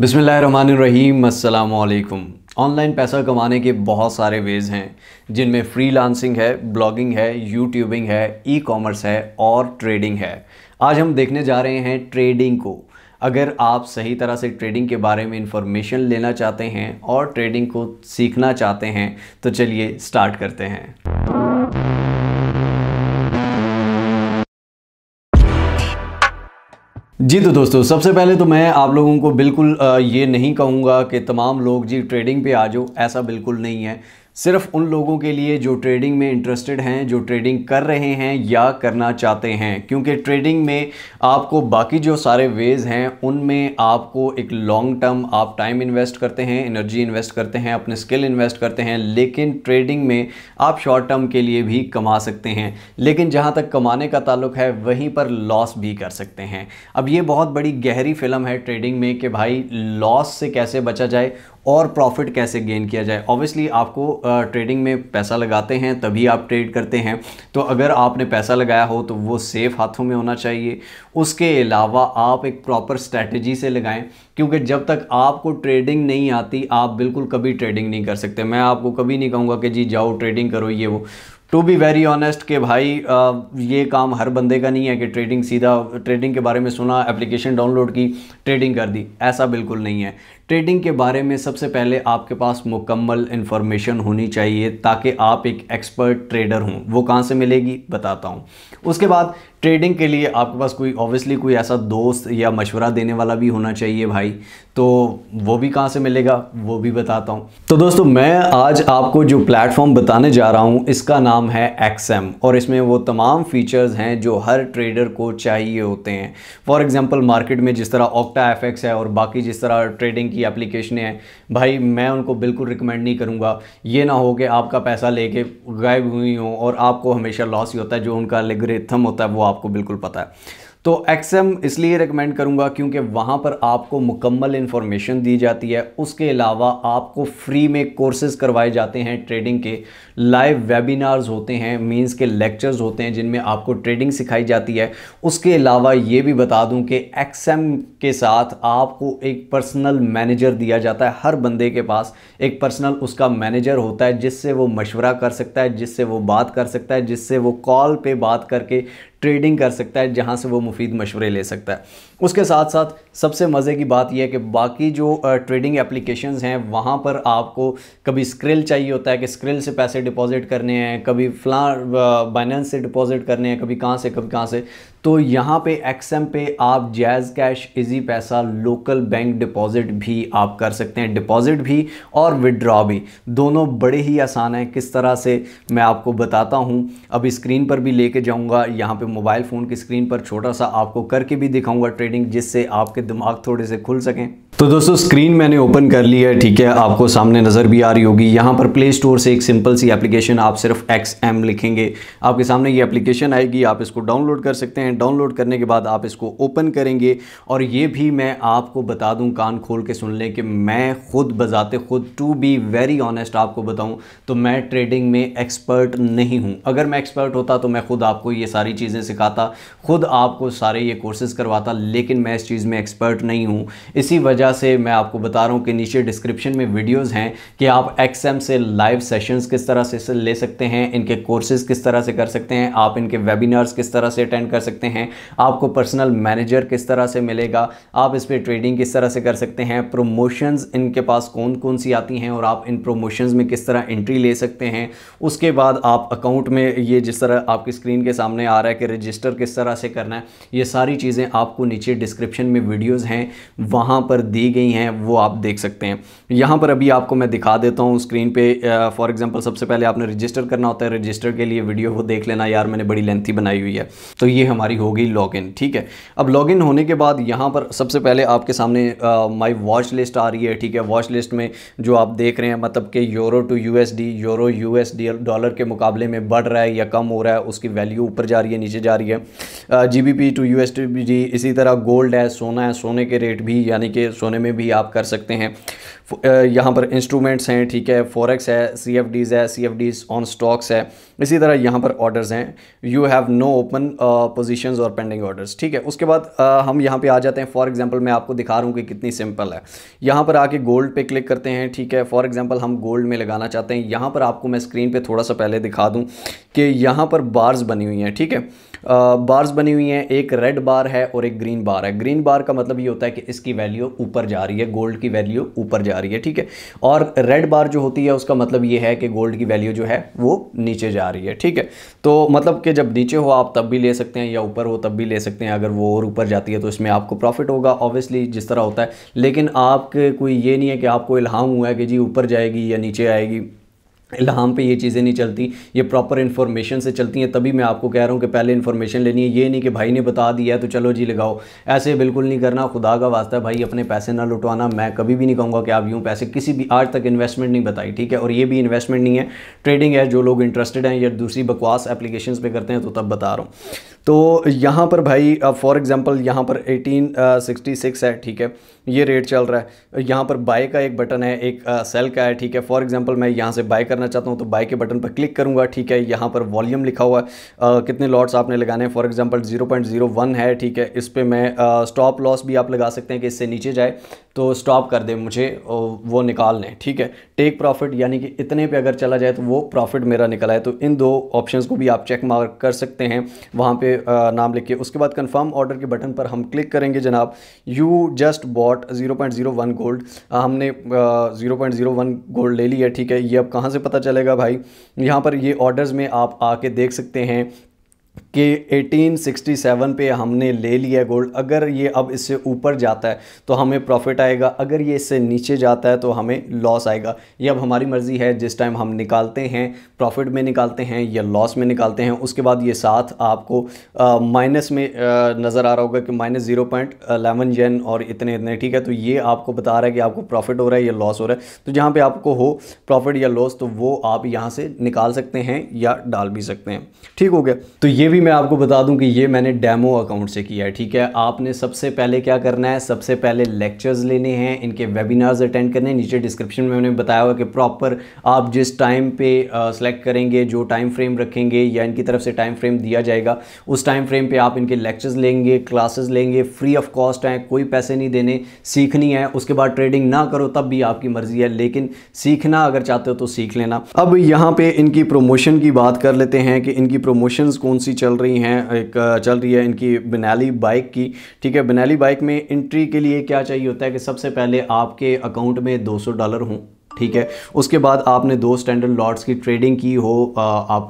बिसमीम अल्लाम ऑनलाइन पैसा कमाने के बहुत सारे वेज़ हैं जिनमें फ्रीलांसिंग है ब्लॉगिंग है यूट्यूबिंग है ई कॉमर्स है और ट्रेडिंग है आज हम देखने जा रहे हैं ट्रेडिंग को अगर आप सही तरह से ट्रेडिंग के बारे में इंफॉर्मेशन लेना चाहते हैं और ट्रेडिंग को सीखना चाहते हैं तो चलिए स्टार्ट करते हैं जी तो दोस्तों सबसे पहले तो मैं आप लोगों को बिल्कुल ये नहीं कहूँगा कि तमाम लोग जी ट्रेडिंग पे आ जाओ ऐसा बिल्कुल नहीं है सिर्फ उन लोगों के लिए जो ट्रेडिंग में इंटरेस्टेड हैं जो ट्रेडिंग कर रहे हैं या करना चाहते हैं क्योंकि ट्रेडिंग में आपको बाकी जो सारे वेज़ हैं उनमें आपको एक लॉन्ग टर्म आप टाइम इन्वेस्ट करते हैं एनर्जी इन्वेस्ट करते हैं अपने स्किल इन्वेस्ट करते हैं लेकिन ट्रेडिंग में आप शॉर्ट टर्म के लिए भी कमा सकते हैं लेकिन जहाँ तक कमाने का ताल्लुक है वहीं पर लॉस भी कर सकते हैं अब ये बहुत बड़ी गहरी फिल्म है ट्रेडिंग में कि भाई लॉस से कैसे बचा जाए और प्रॉफिट कैसे गेन किया जाए ऑब्वियसली आपको ट्रेडिंग में पैसा लगाते हैं तभी आप ट्रेड करते हैं तो अगर आपने पैसा लगाया हो तो वो सेफ़ हाथों में होना चाहिए उसके अलावा आप एक प्रॉपर स्ट्रैटेजी से लगाएं क्योंकि जब तक आपको ट्रेडिंग नहीं आती आप बिल्कुल कभी ट्रेडिंग नहीं कर सकते मैं आपको कभी नहीं कहूँगा कि जी जाओ ट्रेडिंग करो ये वो टू बी वेरी ऑनेस्ट कि भाई आ, ये काम हर बंदे का नहीं है कि ट्रेडिंग सीधा ट्रेडिंग के बारे में सुना एप्लीकेशन डाउनलोड की ट्रेडिंग कर दी ऐसा बिल्कुल नहीं है ट्रेडिंग के बारे में सबसे पहले आपके पास मुकम्मल इन्फॉर्मेशन होनी चाहिए ताकि आप एक एक्सपर्ट ट्रेडर हों वो कहाँ से मिलेगी बताता हूँ उसके बाद ट्रेडिंग के लिए आपके पास कोई ऑब्वियसली कोई ऐसा दोस्त या मशवरा देने वाला भी होना चाहिए भाई तो वो भी कहाँ से मिलेगा वो भी बताता हूँ तो दोस्तों मैं आज आपको जो प्लेटफॉर्म बताने जा रहा हूँ इसका नाम है एक्सएम और इसमें वो तमाम फीचर्स हैं जो हर ट्रेडर को चाहिए होते हैं फॉर एग्ज़ाम्पल मार्केट में जिस तरह ऑक्टा एफेक्स है और बाकी जिस तरह ट्रेडिंग की एप्लीकेशनें हैं भाई मैं उनको बिल्कुल रिकमेंड नहीं करूँगा ये ना हो कि आपका पैसा लेके गायब हुई हो और आपको हमेशा लॉस ही होता है जो उनका लिग्रेथम होता है वो आपको बिल्कुल पता है तो एक्सएम इसलिए रिकमेंड करूँगा क्योंकि वहाँ पर आपको मुकम्मल इन्फॉर्मेशन दी जाती है उसके अलावा आपको फ्री में कोर्सेज करवाए जाते हैं ट्रेडिंग के लाइव वेबिनार्स होते हैं मींस के लेक्चर्स होते हैं जिनमें आपको ट्रेडिंग सिखाई जाती है उसके अलावा ये भी बता दूं कि एक्सएम के साथ आपको एक पर्सनल मैनेजर दिया जाता है हर बंदे के पास एक पर्सनल उसका मैनेजर होता है जिससे वो मशवरा कर सकता है जिससे वो बात कर सकता है जिससे वो कॉल पर बात करके ट्रेडिंग कर सकता है जहाँ से वो मुफीद मशवरे ले सकता है उसके साथ साथ सबसे मज़े की बात यह है कि बाकी जो ट्रेडिंग एप्लीकेशन हैं वहाँ पर आपको कभी स्क्रिल चाहिए होता है कि स्क्रिल से पैसे डिपॉजिट करने हैं कभी फ्ला बाइनेंस से डिपॉजिट करने हैं कभी कहाँ से कभी कहाँ से तो यहाँ पे एक्सएम पे आप JazzCash Easypaisa local bank deposit भी आप कर सकते हैं डिपॉजिट भी और विड्रॉ भी दोनों बड़े ही आसान हैं किस तरह से मैं आपको बताता हूँ अब स्क्रीन पर भी लेके जाऊँगा यहाँ पे मोबाइल फ़ोन की स्क्रीन पर छोटा सा आपको करके भी दिखाऊँगा ट्रेडिंग जिससे आपके दिमाग थोड़े से खुल सकें तो दोस्तों स्क्रीन मैंने ओपन कर ली है ठीक है आपको सामने नज़र भी आ रही होगी यहाँ पर प्ले स्टोर से एक सिंपल सी एप्लीकेशन आप सिर्फ एक्स एम लिखेंगे आपके सामने ये एप्लीकेशन आएगी आप इसको डाउनलोड कर सकते हैं डाउनलोड करने के बाद आप इसको ओपन करेंगे और ये भी मैं आपको बता दूँ कान खोल के सुन लें कि मैं खुद बजाते खुद टू बी वेरी ऑनेस्ट आपको बताऊँ तो मैं ट्रेडिंग में एक्सपर्ट नहीं हूँ अगर मैं एक्सपर्ट होता तो मैं खुद आपको ये सारी चीज़ें सिखाता खुद आपको सारे ये कोर्सेज़ करवाता लेकिन मैं इस चीज़ में एक्सपर्ट नहीं हूँ इसी वजह वजह से मैं आपको बता रहा हूँ कि नीचे डिस्क्रिप्शन में वीडियोज़ हैं कि आप एक्सएम से लाइव सेशंस किस तरह से ले सकते हैं इनके कोर्सेज किस तरह से कर सकते हैं आप इनके वेबिनार्स किस तरह से अटेंड कर सकते हैं आपको पर्सनल मैनेजर किस तरह से मिलेगा आप इस पर ट्रेडिंग किस तरह से कर सकते हैं प्रोमोशंस इनके पास कौन कौन सी आती हैं और आप इन प्रोमोशंस में किस तरह एंट्री ले सकते हैं उसके बाद आप अकाउंट में ये जिस तरह आपकी स्क्रीन के सामने आ रहा है कि रजिस्टर किस तरह से करना है ये सारी चीज़ें आपको नीचे डिस्क्रिप्शन में वीडियोज़ हैं वहाँ पर दी गई हैं वो आप देख सकते हैं यहाँ पर अभी आपको मैं दिखा देता हूँ स्क्रीन पे फॉर एग्जांपल सबसे पहले आपने रजिस्टर करना होता है रजिस्टर के लिए वीडियो वो देख लेना यार मैंने बड़ी लेंथी बनाई हुई है तो ये हमारी होगी लॉगिन ठीक है अब लॉगिन होने के बाद यहाँ पर सबसे पहले आपके सामने माई वॉच लिस्ट आ रही है ठीक है वॉच लिस्ट में जो आप देख रहे हैं मतलब कि यूरो टू डी यूरो यूएसडी डॉलर के मुकाबले में बढ़ रहा है या कम हो रहा है उसकी वैल्यू ऊपर जा रही है नीचे जा रही है G B P to U S T इसी तरह गोल्ड है सोना है सोने के रेट भी यानी कि सोने में भी आप कर सकते हैं Uh, यहाँ पर इंस्ट्रूमेंट्स हैं ठीक है फॉरेक्स है सी एफ डीज़ है C F Ds on stocks है इसी तरह यहाँ पर ऑर्डर्स हैं you have no open position और पेंडिंग ऑर्डर्स ठीक है उसके बाद uh, हम यहाँ पर आ जाते हैं फॉर एग्जाम्पल मैं आपको दिखा रहा हूँ कि कितनी सिंपल है यहाँ पर आके गोल्ड पे क्लिक करते हैं ठीक है फॉर एग्जाम्पल हम गोल्ड में लगाना चाहते हैं यहाँ पर आपको मैं स्क्रीन पर थोड़ा सा पहले दिखा दूँ कि यहाँ पर बार्स बनी हुई हैं ठीक है बार्स uh, बनी हुई हैं एक रेड बार है और एक ग्रीन बार है ग्रीन बार का मतलब ये होता है कि इसकी वैल्यू ऊपर जा रही है गोल्ड की वैल्यू ऊपर जा जा रही है ठीक है और रेड बार जो होती है उसका मतलब ये है कि गोल्ड की वैल्यू जो है वो नीचे जा रही है ठीक है तो मतलब कि जब नीचे हो आप तब भी ले सकते हैं या ऊपर हो तब भी ले सकते हैं अगर वो और ऊपर जाती है तो इसमें आपको प्रॉफिट होगा ऑब्वियसली जिस तरह होता है लेकिन आपके कोई ये नहीं है कि आपको इल्हाम हुआ है कि जी ऊपर जाएगी या नीचे आएगी इल्हाम पे ये चीज़ें नहीं चलती ये प्रॉपर इन्फॉर्मेशन से चलती हैं तभी मैं आपको कह रहा हूँ कि पहले इन्फॉर्मेशन लेनी है ये नहीं कि भाई ने बता दिया है तो चलो जी लगाओ ऐसे बिल्कुल नहीं करना खुदा का वास्ता भाई अपने पैसे ना लुटवाना मैं कभी भी नहीं कहूँगा कि आप यूँ पैसे किसी भी आज तक इन्वेस्टमेंट नहीं बताई ठीक है और ये भी इन्वेस्टमेंट नहीं है ट्रेडिंग है जो लोग इंटरेस्टेड हैं या दूसरी बकवास एप्लीकेशन पर करते हैं तो तब बता रहा हूँ तो यहाँ पर भाई फॉर एग्ज़ाम्पल यहाँ पर 1866 है ठीक है ये रेट चल रहा है यहाँ पर बाय का एक बटन है एक सेल का है ठीक है फॉर एग्जांपल मैं यहाँ से बाय करना चाहता हूँ तो बाय के बटन पर क्लिक करूँगा ठीक है यहाँ पर वॉल्यूम लिखा हुआ है आ, कितने लॉट्स आपने लगाने हैं फॉर एग्जाम्पल जीरो है ठीक है इस पर मैं स्टॉप लॉस भी आप लगा सकते हैं कि इससे नीचे जाए तो स्टॉप कर दे मुझे वो निकाल लें ठीक है टेक प्रॉफिट यानी कि इतने पे अगर चला जाए तो वो प्रॉफिट मेरा निकला है तो इन दो ऑप्शंस को भी आप चेक मार्क कर सकते हैं वहाँ पे नाम लिख के उसके बाद कंफर्म ऑर्डर के बटन पर हम क्लिक करेंगे जनाब you just bought zero point zero one gold हमने zero point zero one gold ले लिया है ठीक है ये अब कहाँ से पता चलेगा भाई यहाँ पर ये ऑर्डर्स में आप आके देख सकते हैं कि 1867 पे हमने ले लिया गोल्ड अगर ये अब इससे ऊपर जाता है तो हमें प्रॉफिट आएगा अगर ये इससे नीचे जाता है तो हमें लॉस आएगा ये अब हमारी मर्ज़ी है जिस टाइम हम निकालते हैं प्रॉफिट में निकालते हैं या लॉस में निकालते हैं उसके बाद ये साथ आपको माइनस में नज़र आ रहा होगा कि माइनस ज़ीरो पॉइंट अलेवन जेन और इतने इतने ठीक है तो ये आपको बता रहा है कि आपको प्रॉफिट हो रहा है या लॉस हो रहा है तो जहाँ पर आपको हो प्रॉफिट या लॉस तो वो आप यहाँ से निकाल सकते हैं या डाल भी सकते हैं ठीक हो गया तो ये ये भी मैं आपको बता दूं कि ये मैंने डेमो अकाउंट से किया है ठीक है आपने सबसे पहले क्या करना है सबसे पहले लेक्चर्स लेने हैं इनके वेबिनार्स अटेंड करने हैं नीचे डिस्क्रिप्शन में मैंने बताया हुआ कि प्रॉपर आप जिस टाइम पे सेलेक्ट करेंगे जो टाइम फ्रेम रखेंगे या इनकी तरफ से टाइम फ्रेम दिया जाएगा उस टाइम फ्रेम पर आप इनके लेक्चर्स लेंगे क्लासेस लेंगे फ्री ऑफ कॉस्ट हैं कोई पैसे नहीं देने सीखनी है उसके बाद ट्रेडिंग ना करो तब भी आपकी मर्जी है लेकिन सीखना अगर चाहते हो तो सीख लेना अब यहाँ पे इनकी प्रोमोशन की बात कर लेते हैं कि इनकी प्रोमोशंस कौन सी चल रही हैं एक चल रही है इनकी बिनाली बाइक की ठीक है बनाली बाइक में एंट्री के लिए क्या चाहिए होता है कि सबसे पहले आपके अकाउंट में 200 डॉलर हों ठीक है उसके बाद आपने दो स्टैंडर्ड लॉट्स की ट्रेडिंग की हो आप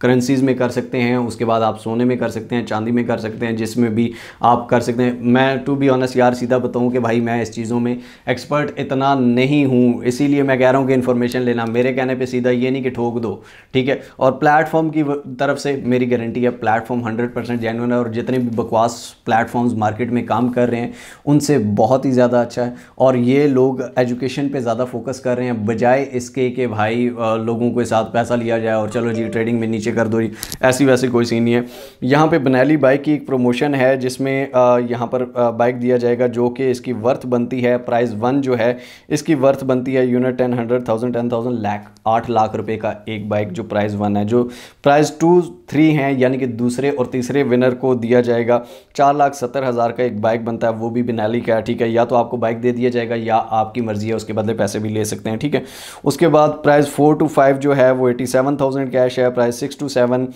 करेंसीज़ में कर सकते हैं उसके बाद आप सोने में कर सकते हैं चांदी में कर सकते हैं जिसमें भी आप कर सकते हैं मैं टू बी ऑनेस्ट यार सीधा बताऊँ कि भाई मैं इस चीज़ों में एक्सपर्ट इतना नहीं हूँ इसीलिए मैं कह रहा हूँ कि इन्फॉर्मेशन लेना मेरे कहने पर सीधा ये नहीं कि ठोक दो ठीक है और प्लेटफॉर्म की तरफ से मेरी गारंटी है प्लेटफॉर्म हंड्रेड परसेंट है और जितने भी बकवास प्लेटफॉर्म्स मार्केट में काम कर रहे हैं उनसे बहुत ही ज़्यादा अच्छा है और ये लोग एजुकेशन पर ज़्यादा फोकस कर रहे हैं बजाय इसके कि भाई लोगों के साथ पैसा लिया जाए और चलो जी ट्रेडिंग में नीचे नीचे कर दो ऐसी वैसे कोई सीन नहीं है यहाँ पे बनैली बाइक की एक प्रमोशन है जिसमें यहाँ पर बाइक दिया जाएगा जो कि इसकी वर्थ बनती है प्राइस वन जो है इसकी वर्थ बनती है unit ten hundred thousand ten thousand lakh आठ लाख रुपए का एक बाइक जो प्राइस वन है जो प्राइस टू थ्री हैं यानी कि दूसरे और तीसरे विनर को दिया जाएगा चार लाख सत्तर हज़ार का एक बाइक बनता है वो भी बिनाली का है ठीक है या तो आपको बाइक दे दिया जाएगा या आपकी मर्ज़ी है उसके बदले पैसे भी ले सकते हैं ठीक है उसके बाद प्राइस फोर टू फाइव जो है वो एटी सेवन थाउजेंड कैश है price six two seven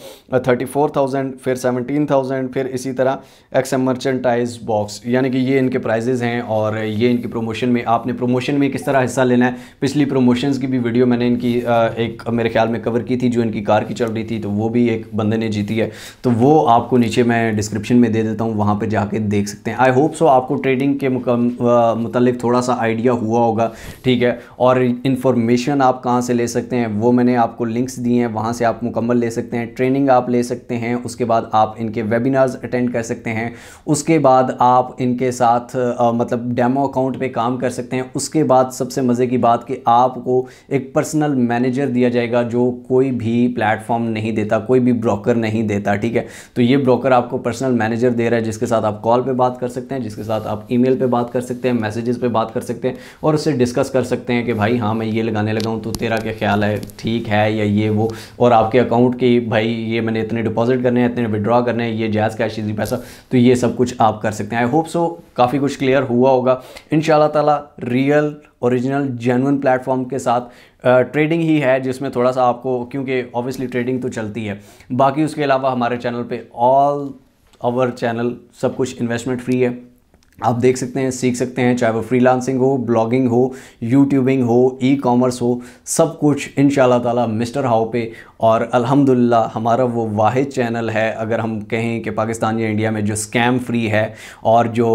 thirty four thousand फिर सेवनटीन थाउजेंड फिर इसी तरह एक्स एम मर्चेंटाइज बॉक्स यानी कि ये इनके प्राइजेज़ हैं और ये इनकी प्रोमोशन में आपने प्रोमोशन में किस तरह हिस्सा लेना है पिछली प्रोमोशंस की भी वीडियो मैंने इनकी uh, एक मेरे ख्याल में कवर की थी जो इनकी कार की चल रही थी तो वो भी एक बंदे ने जीती है तो वो आपको नीचे मैं डिस्क्रिप्शन में दे देता हूँ वहाँ पर जाके देख सकते हैं आई होप सो आपको ट्रेडिंग के uh, मुतलिक थोड़ा सा आइडिया हुआ होगा ठीक है और इन्फॉर्मेशन आप कहाँ से ले सकते हैं वो मैंने आपको लिंक्स दिए हैं वहाँ से आप मुकम्मल ले सकते हैं ट्रेनिंग आप ले सकते हैं उसके बाद आप इनके वेबिनार्स अटेंड कर सकते हैं उसके बाद आप इनके साथ आ, मतलब डेमो अकाउंट पे काम कर सकते हैं उसके बाद सबसे मज़े की बात कि आपको एक पर्सनल मैनेजर दिया जाएगा जो कोई भी प्लेटफॉर्म नहीं देता कोई भी ब्रोकर नहीं देता ठीक है तो ये ब्रोकर आपको पर्सनल मैनेजर दे रहा है जिसके साथ आप कॉल पर बात कर सकते हैं जिसके साथ आप ई मेल बात कर सकते हैं मैसेजेस पर बात कर सकते हैं और उससे डिस्कस कर सकते हैं कि भाई हाँ मैं ये लगाने लगा हूँ तो तेरा क्या ख्याल है ठीक है या ये वो और आपके अकाउंट कि भाई ये मैंने इतने डिपॉजिट करने हैं इतने विड्रॉ करने हैं ये जायज़ कैश इजी पैसा तो ये सब कुछ आप कर सकते हैं आई होप सो काफ़ी कुछ क्लियर हुआ होगा इन ताला रियल ओरिजिनल जेनुअन प्लेटफॉर्म के साथ ट्रेडिंग ही है जिसमें थोड़ा सा आपको क्योंकि ऑब्वियसली ट्रेडिंग तो चलती है बाकी उसके अलावा हमारे चैनल पर ऑल आवर चैनल सब कुछ इन्वेस्टमेंट फ्री है आप देख सकते हैं सीख सकते हैं चाहे वो फ्रीलांसिंग हो ब्लॉगिंग हो यूट्यूबिंग हो ई कॉमर्स हो सब कुछ इन ताला मिस्टर हाउ पे और अल्हम्दुलिल्लाह हमारा वो वाहिद चैनल है अगर हम कहें कि पाकिस्तान या इंडिया में जो स्कैम फ्री है और जो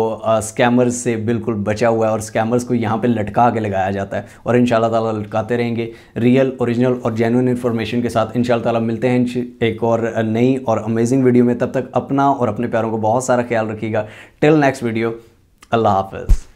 स्कैमर्स से बिल्कुल बचा हुआ है और स्कैमर्स को यहाँ पे लटका के लगाया जाता है और इन ताला लटकाते रहेंगे रियल ओरिजिनल और जेनुइन इन्फॉर्मेशन के साथ इन ताला मिलते हैं एक और नई और अमेजिंग वीडियो में तब तक अपना और अपने प्यारों को बहुत सारा ख्याल रखिएगा till next video a larva's.